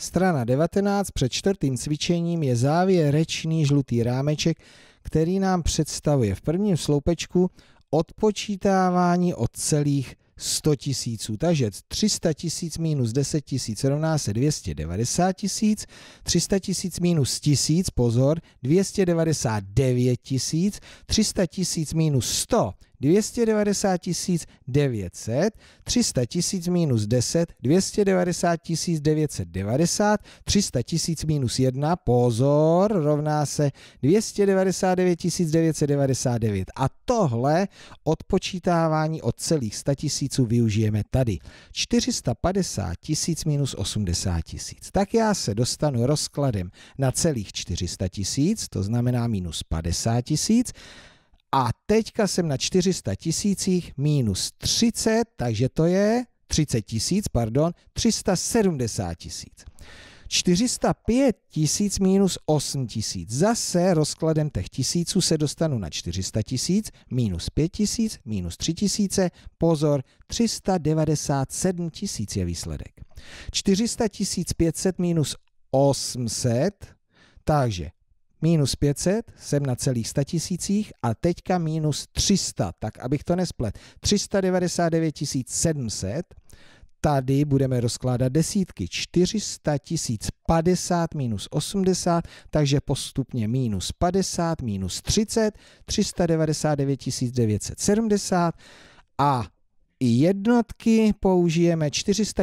Strana 19 před čtvrtým cvičením je závěrečný žlutý rámeček, který nám představuje v prvním sloupečku odpočítávání od celých 100 tisíců, takže 300 tisíc minus 10 tisíc rovná se 290 tisíc, 300 tisíc minus tisíc, pozor, 299 tisíc, 300 tisíc minus 100 290 900, 300 000 minus 10, 290 990, 300 000 minus 1, pozor, rovná se 299 999. A tohle odpočítávání od celých 100 000 využijeme tady. 450 000 minus 80 000 Tak já se dostanu rozkladem na celých 400 000 to znamená minus 50 000 a teďka jsem na 400 tisících minus 30, takže to je 30 tisíc, pardon, 370 tisíc. 405 tisíc minus 8 tisíc. Zase rozkladem těch tisíců se dostanu na 400 tisíc, minus 5 tisíc, minus 3 tisíce, pozor, 397 tisíc je výsledek. 400 500 minus 800, takže minus 500, jsem na celých 100 tisících a teďka minus 300, tak abych to nesplet. 399 700, tady budeme rozkládat desítky. 400 tisíc 50 minus 80, takže postupně minus 50, minus 30, 399 970 a jednotky použijeme 400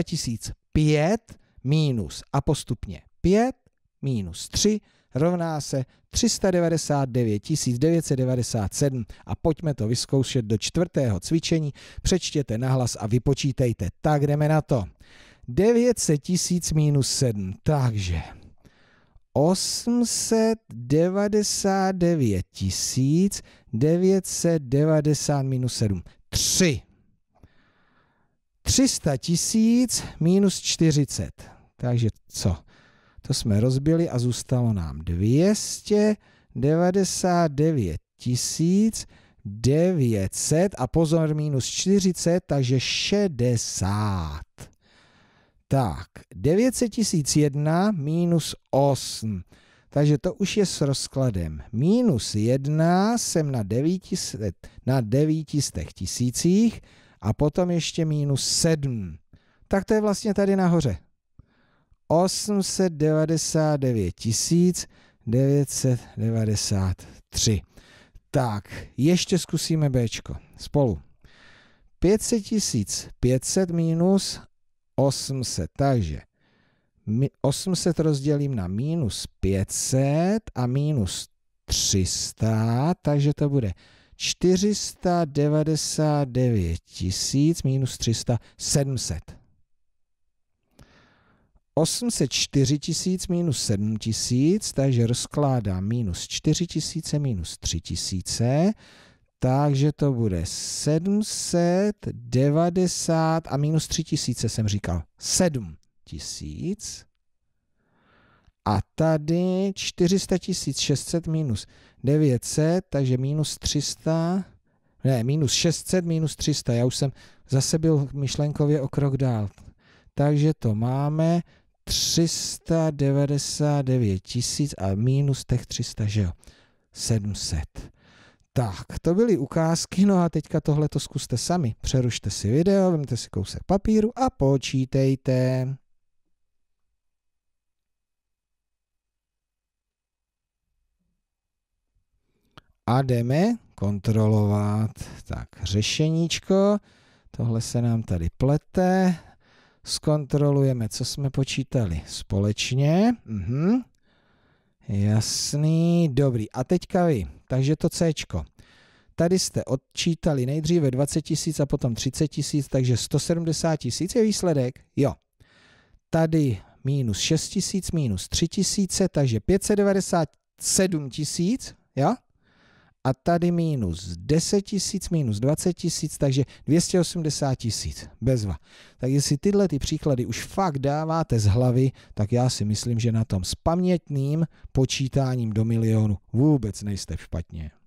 5 minus a postupně 5 minus 3 rovná se 399 997 a pojďme to vyzkoušet do čtvrtého cvičení, přečtěte nahlas a vypočítejte. Tak jdeme na to. 900 000 minus 7, takže 899 990 minus 7, 3. 300 000 minus 40. Takže co? To jsme rozbili a zůstalo nám 299 tisíc 900 a pozor minus 40, takže 60. Tak, 900 tisíc 1 minus 8. Takže to už je s rozkladem. Minus 1 jsem na 900, na 900 tisících a potom ještě minus 7. Tak to je vlastně tady nahoře. 899 993. Tak, ještě zkusíme B Spolu. 500 500 minus 800, takže 800 rozdělím na minus 500 a minus 300, takže to bude 499 000 minus 300, 700. 804 tisíc minus 7 tisíc, takže rozkládá minus 4 tisíce minus 3 tisíce, takže to bude 790 a minus 3 tisíce jsem říkal, 7 tisíc. A tady 400 600 minus 900, takže minus 300, ne, minus 600, minus 300. Já už jsem zase byl myšlenkově o krok dál. Takže to máme 399 tisíc a minus těch 300, že jo? 700. Tak, to byly ukázky, no a teďka tohle to zkuste sami. Přerušte si video, vemte si kousek papíru a počítejte. A jdeme kontrolovat. Tak, řešeníčko, tohle se nám tady plete. Zkontrolujeme, co jsme počítali společně. Mhm. Jasný, dobrý. A teďka vy. Takže to C. Tady jste odčítali nejdříve 20 tisíc a potom 30 tisíc, takže 170 tisíc je výsledek. Jo. Tady minus 6 tisíc, minus 3 tisíce, takže 597 tisíc, jo? a tady minus 10 tisíc, minus 20 tisíc, takže 280 tisíc, bezva. Tak jestli tyhle ty příklady už fakt dáváte z hlavy, tak já si myslím, že na tom s pamětným počítáním do milionu vůbec nejste špatně.